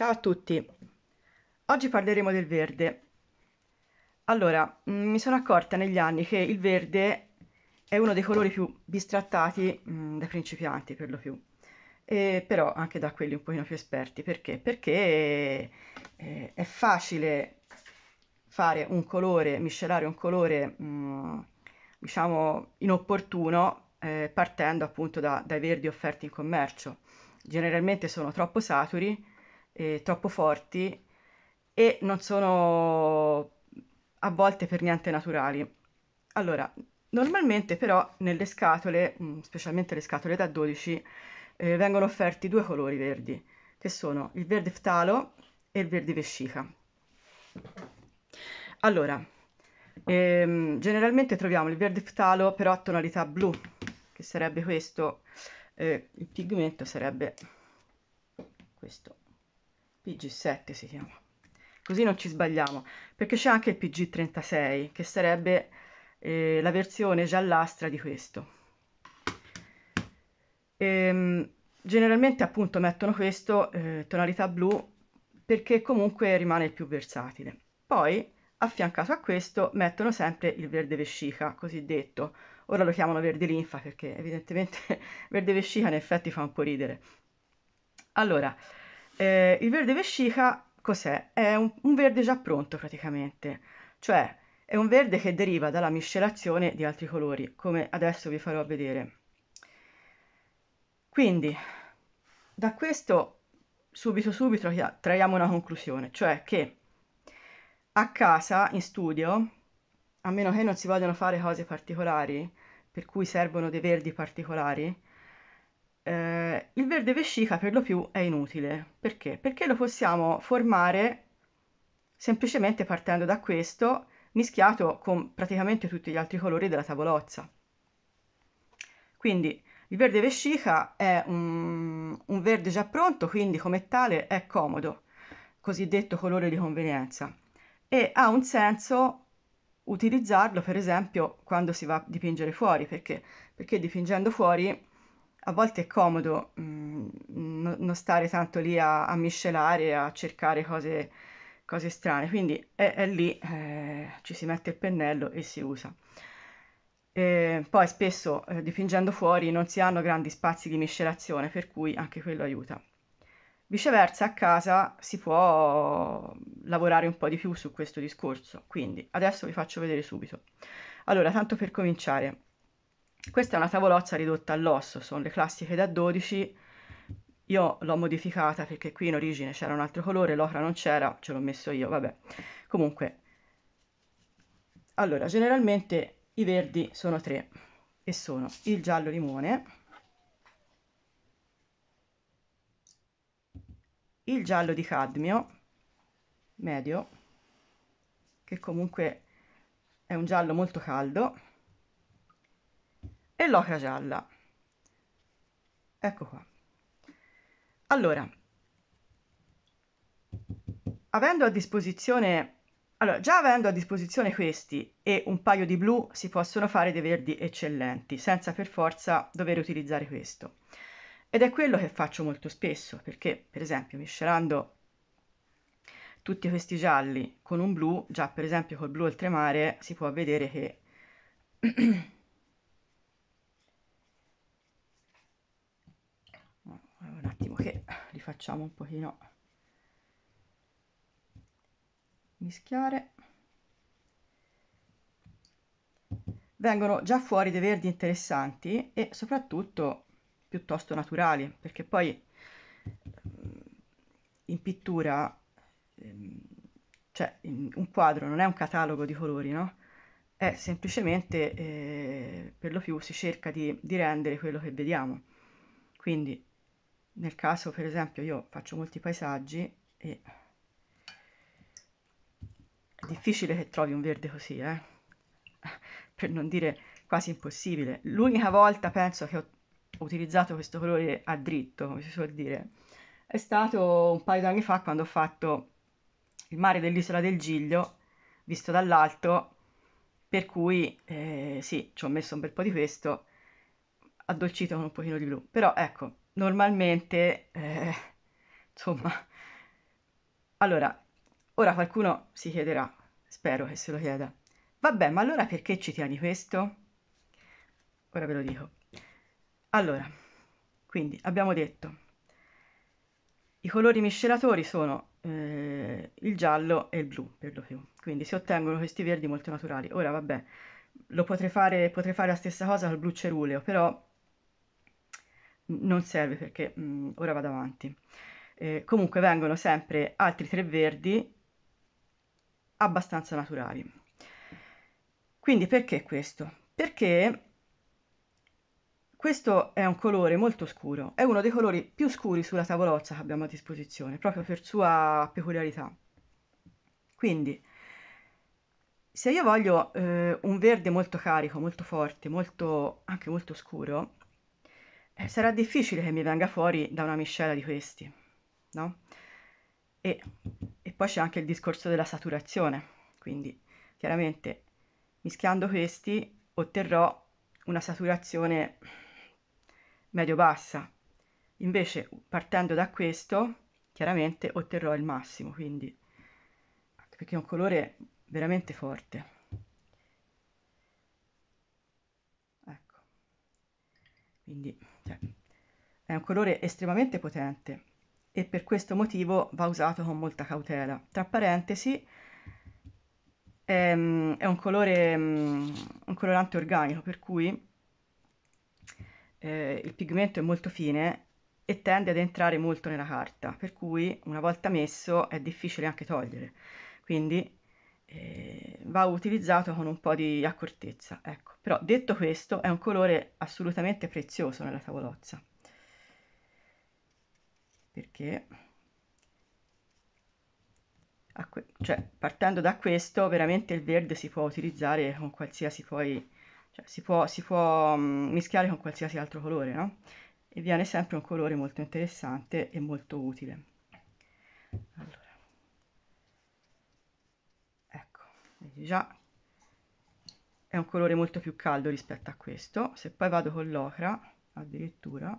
Ciao a tutti, oggi parleremo del verde. Allora, mh, mm, mi sono accorta negli anni che il verde è uno dei colori più bistrattati mh, mm, dai principianti per lo più, e però anche da quelli un pochino più esperti. Perché? Perché eh, è facile fare un colore, miscelare un colore, mh, mm, diciamo, inopportuno eh, partendo appunto da, dai verdi offerti in commercio. Generalmente sono troppo saturi eh, troppo forti e non sono a volte per niente naturali. Allora, normalmente però nelle scatole, mm, specialmente le scatole da 12, eh, vengono offerti due colori verdi, che sono il verde ftalo e il verde vescica. Allora, ehm, generalmente troviamo il verde ftalo però a tonalità blu, che sarebbe questo, eh, il pigmento sarebbe questo. PG7 si chiama. Così non ci sbagliamo, perché c'è anche il PG36, che sarebbe eh, la versione giallastra di questo. E, ehm, generalmente appunto mettono questo, eh, tonalità blu, perché comunque rimane il più versatile. Poi, affiancato a questo, mettono sempre il verde vescica, cosiddetto. Ora lo chiamano verde linfa perché evidentemente verde vescica in effetti fa un po' ridere. Allora, eh, il verde vescica cos'è? È un, un verde già pronto praticamente, cioè è un verde che deriva dalla miscelazione di altri colori, come adesso vi farò vedere. Quindi, da questo subito subito traiamo una conclusione, cioè che a casa, in studio, a meno che non si vogliano fare cose particolari, per cui servono dei verdi particolari, eh, il verde vescica per lo più è inutile. Perché? Perché lo possiamo formare semplicemente partendo da questo mischiato con praticamente tutti gli altri colori della tavolozza. Quindi il verde vescica è un, un verde già pronto, quindi come tale è comodo, cosiddetto colore di convenienza, e ha un senso utilizzarlo per esempio quando si va a dipingere fuori, perché? Perché dipingendo fuori a volte è comodo mh, mm, no- non stare tanto lì a, a miscelare, a cercare cose, cose strane, quindi è, è lì, eh, ci si mette il pennello e si usa. E poi spesso eh, dipingendo fuori non si hanno grandi spazi di miscelazione, per cui anche quello aiuta. Viceversa, a casa si può lavorare un po' di più su questo discorso, quindi adesso vi faccio vedere subito. Allora, tanto per cominciare, questa è una tavolozza ridotta all'osso, sono le classiche da 12, io l'ho modificata perché qui in origine c'era un altro colore, l'ocra non c'era, ce l'ho messo io, vabbè. Comunque, allora, generalmente i verdi sono tre e sono il giallo limone, il giallo di cadmio, medio, che comunque è un giallo molto caldo, e l'oca gialla. Ecco qua. Allora, avendo a disposizione, allora, già avendo a disposizione questi e un paio di blu, si possono fare dei verdi eccellenti, senza per forza dover utilizzare questo. Ed è quello che faccio molto spesso, perché per esempio miscelando tutti questi gialli con un blu, già per esempio col blu oltremare si può vedere che che rifacciamo un pochino mischiare vengono già fuori dei verdi interessanti e soprattutto piuttosto naturali perché poi ehm, in pittura ehm, cioè un quadro non è un catalogo di colori no è semplicemente eh, per lo più si cerca di, di rendere quello che vediamo quindi nel caso per esempio io faccio molti paesaggi e è difficile che trovi un verde così, eh? per non dire quasi impossibile. L'unica volta penso che ho utilizzato questo colore a dritto, come si suol dire, è stato un paio d'anni fa quando ho fatto il mare dell'isola del Giglio, visto dall'alto, per cui eh, sì, ci ho messo un bel po' di questo, addolcito con un pochino di blu, però ecco, normalmente, eh, insomma, allora, ora qualcuno si chiederà, spero che se lo chieda, vabbè, ma allora perché ci tieni questo? Ora ve lo dico. Allora, quindi abbiamo detto, i colori miscelatori sono eh, il giallo e il blu per lo più, quindi si ottengono questi verdi molto naturali. Ora vabbè, lo potrei fare, potrei fare la stessa cosa col blu ceruleo, però non serve perché mh, mhmm, ora vado avanti. Eh, comunque vengono sempre altri tre verdi abbastanza naturali. Quindi perché questo? Perché questo è un colore molto scuro, è uno dei colori più scuri sulla tavolozza che abbiamo a disposizione, proprio per sua peculiarità. Quindi, se io voglio eh, un verde molto carico, molto forte, molto, anche molto scuro, eh, sarà difficile che mi venga fuori da una miscela di questi, no? E, e poi c'è anche il discorso della saturazione, quindi chiaramente mischiando questi otterrò una saturazione medio-bassa, invece partendo da questo chiaramente otterrò il massimo, quindi perché è un colore veramente forte. Ecco, quindi forte. È un colore estremamente potente e per questo motivo va usato con molta cautela. Tra parentesi, è, ehm, è un, colore, mm, un colorante organico, per cui eh, il pigmento è molto fine e tende ad entrare molto nella carta, per cui una volta messo è difficile anche togliere. Quindi eh, va utilizzato con un po' di accortezza. Ecco. Però detto questo è un colore assolutamente prezioso nella tavolozza perché cioè, partendo da questo veramente il verde si può utilizzare con qualsiasi poi cioè, si può, si può mm, mischiare con qualsiasi altro colore no? e viene sempre un colore molto interessante e molto utile già è un colore molto più caldo rispetto a questo se poi vado con l'ocra addirittura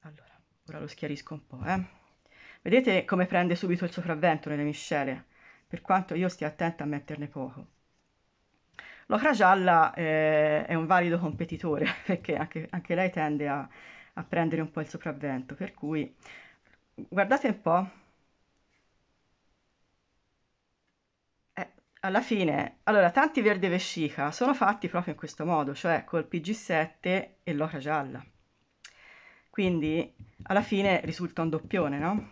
allora ora lo schiarisco un po' eh. vedete come prende subito il sopravvento nelle miscele per quanto io stia attenta a metterne poco L'ocra gialla eh, è un valido competitore perché anche, anche lei tende a, a prendere un po' il sopravvento, per cui guardate un po'. Eh, alla fine, allora, tanti verde vescica sono fatti proprio in questo modo, cioè col PG7 e l'oca gialla. Quindi alla fine risulta un doppione, no?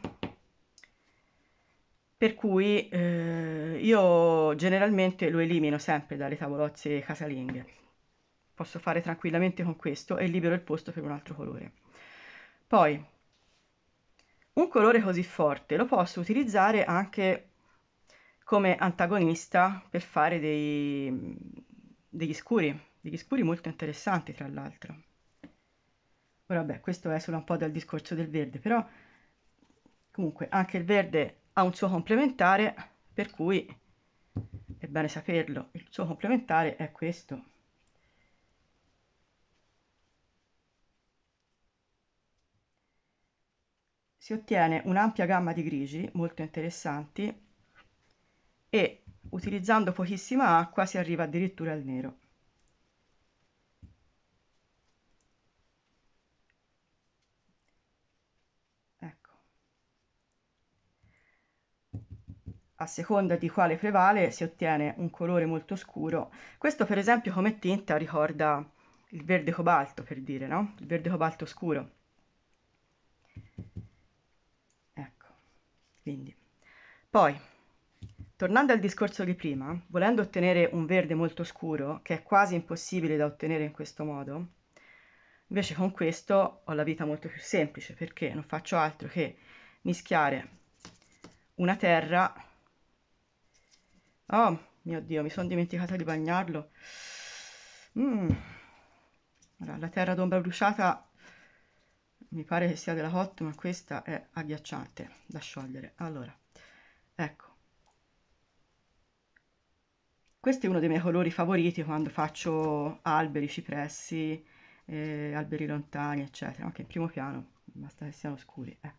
Per cui eh, io generalmente lo elimino sempre dalle tavolozze casalinghe. Posso fare tranquillamente con questo e libero il posto per un altro colore. Poi un colore così forte lo posso utilizzare anche come antagonista per fare dei, degli scuri, degli scuri molto interessanti tra l'altro. Ora beh, questo è solo un po' dal discorso del verde, però comunque anche il verde ha un suo complementare, per cui è bene saperlo, il suo complementare è questo. si ottiene un'ampia gamma di grigi molto interessanti e utilizzando pochissima acqua si arriva addirittura al nero. Ecco. A seconda di quale prevale si ottiene un colore molto scuro. Questo per esempio come tinta ricorda il verde cobalto per dire, no? Il verde cobalto scuro. Quindi. Poi, tornando al discorso di prima, volendo ottenere un verde molto scuro, che è quasi impossibile da ottenere in questo modo, invece con questo ho la vita molto più semplice, perché non faccio altro che mischiare una terra... Oh, mio Dio, mi sono dimenticata di bagnarlo. Mm. Allora, la terra d'ombra bruciata mi pare che sia della Hot ma questa è agghiacciante da sciogliere allora ecco questo è uno dei miei colori favoriti quando faccio alberi, cipressi eh, alberi lontani eccetera anche in primo piano basta che siano scuri eh.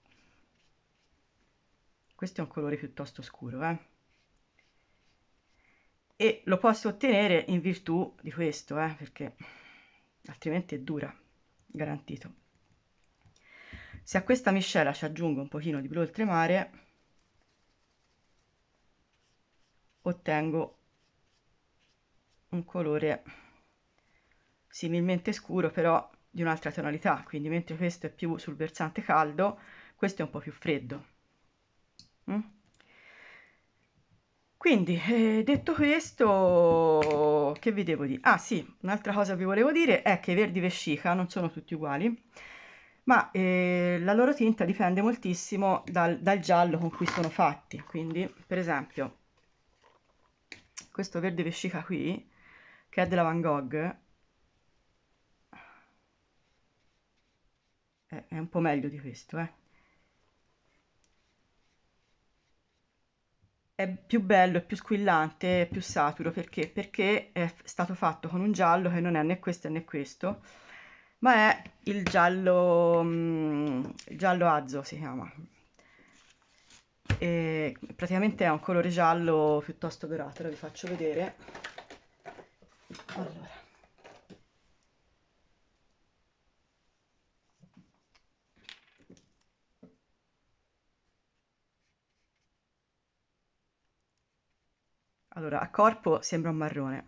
questo è un colore piuttosto scuro eh. e lo posso ottenere in virtù di questo eh, perché altrimenti è dura garantito se a questa miscela ci aggiungo un pochino di blu oltremare, ottengo un colore similmente scuro però di un'altra tonalità, quindi mentre questo è più sul versante caldo, questo è un po' più freddo. Mm? Quindi, eh, detto questo, che vi devo dire? Ah sì, un'altra cosa che vi volevo dire è che i verdi vescica non sono tutti uguali, ma eh, la loro tinta dipende moltissimo dal, dal giallo con cui sono fatti. Quindi, per esempio, questo verde vescica qui, che è della Van Gogh, è, un po' meglio di questo, eh. È più bello, è più squillante, è più saturo, perché? Perché è stato fatto con un giallo che non è né questo né questo, ma è il giallo, mm, il giallo azzo si chiama. E praticamente è un colore giallo piuttosto dorato, ora vi faccio vedere. Allora. Allora, a corpo sembra un marrone.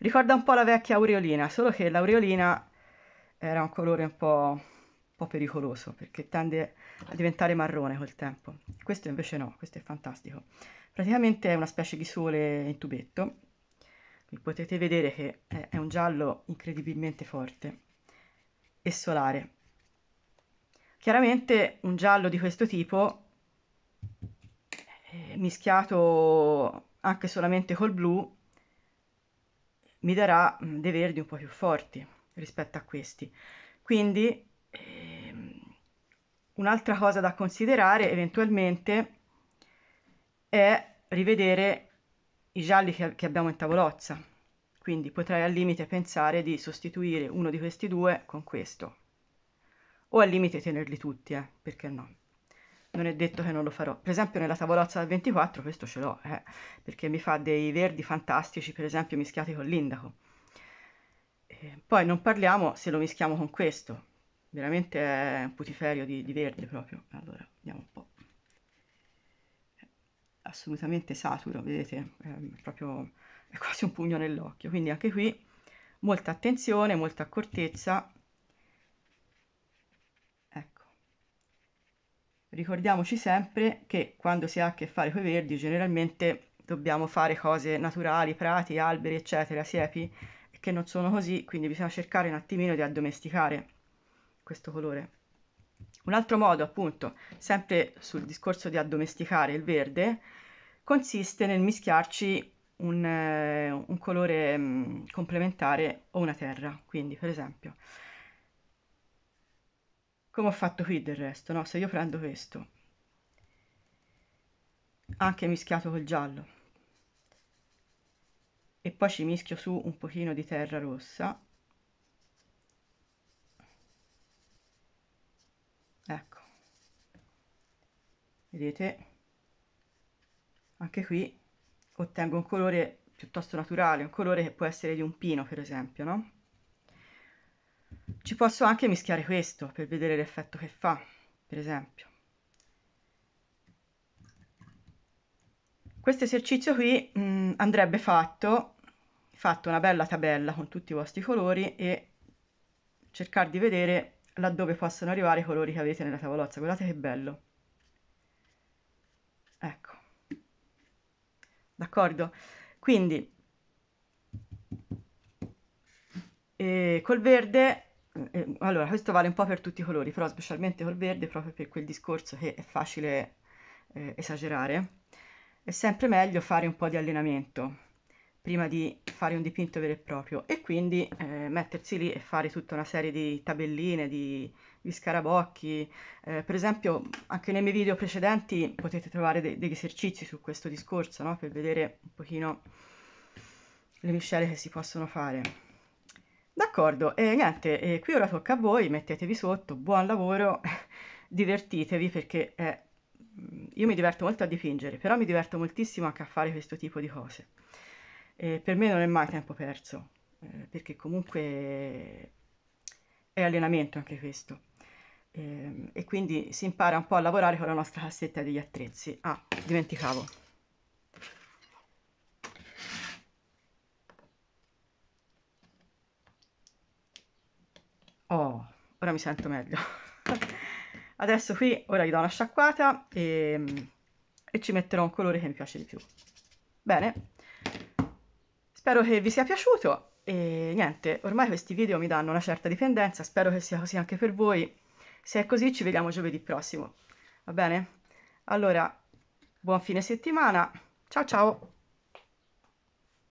Ricorda un po' la vecchia aureolina, solo che l'aureolina era un colore un po', un po', pericoloso perché tende a diventare marrone col tempo. Questo invece no, questo è fantastico. Praticamente è una specie di sole in tubetto. Qui potete vedere che è un giallo incredibilmente forte e solare. Chiaramente un giallo di questo tipo eh, mischiato anche solamente col blu mi darà dei verdi un po' più forti rispetto a questi. Quindi ehm, un'altra cosa da considerare eventualmente è rivedere i gialli che, che abbiamo in tavolozza. Quindi potrei al limite pensare di sostituire uno di questi due con questo. O al limite tenerli tutti, eh, perché no? non è detto che non lo farò. Per esempio nella tavolozza del 24 questo ce l'ho, eh, perché mi fa dei verdi fantastici, per esempio mischiati con l'indaco. Eh, poi non parliamo se lo mischiamo con questo, veramente è un putiferio di, di verde proprio. Allora, vediamo un po'. Eh, assolutamente saturo, vedete, è proprio è quasi un pugno nell'occhio. Quindi anche qui molta attenzione, molta accortezza. Ecco. Ricordiamoci sempre che quando si ha a che fare con i verdi, generalmente dobbiamo fare cose naturali, prati, alberi, eccetera, siepi che non sono così, quindi bisogna cercare un attimino di addomesticare questo colore. Un altro modo, appunto, sempre sul discorso di addomesticare il verde, consiste nel mischiarci un, eh, un colore mh, mm, complementare o una terra, quindi per esempio, come ho fatto qui del resto, no? se io prendo questo, anche mischiato col giallo, e poi ci mischio su un pochino di terra rossa ecco vedete anche qui ottengo un colore piuttosto naturale un colore che può essere di un pino per esempio no ci posso anche mischiare questo per vedere l'effetto che fa per esempio questo esercizio qui mh, mm, andrebbe fatto fatto una bella tabella con tutti i vostri colori e cercare di vedere laddove possono arrivare i colori che avete nella tavolozza. Guardate che bello. Ecco. D'accordo? Quindi eh, col verde, eh, allora questo vale un po' per tutti i colori, però specialmente col verde proprio per quel discorso che è facile eh, esagerare, è sempre meglio fare un po' di allenamento prima di fare un dipinto vero e proprio e quindi eh, mettersi lì e fare tutta una serie di tabelline, di, di scarabocchi. Eh, per esempio anche nei miei video precedenti potete trovare de- degli esercizi su questo discorso no? per vedere un pochino le miscele che si possono fare. D'accordo, e niente, e qui ora tocca a voi, mettetevi sotto, buon lavoro, divertitevi perché eh, io mi diverto molto a dipingere, però mi diverto moltissimo anche a fare questo tipo di cose eh, per me non è mai tempo perso, eh, perché comunque è allenamento anche questo. Eh, e quindi si impara un po' a lavorare con la nostra cassetta degli attrezzi. Ah, dimenticavo. Oh, ora mi sento meglio. Adesso qui, ora gli do una sciacquata e, ehm, e ci metterò un colore che mi piace di più. Bene. Spero che vi sia piaciuto e niente, ormai questi video mi danno una certa dipendenza, spero che sia così anche per voi. Se è così ci vediamo giovedì prossimo, va bene? Allora, buon fine settimana, ciao ciao!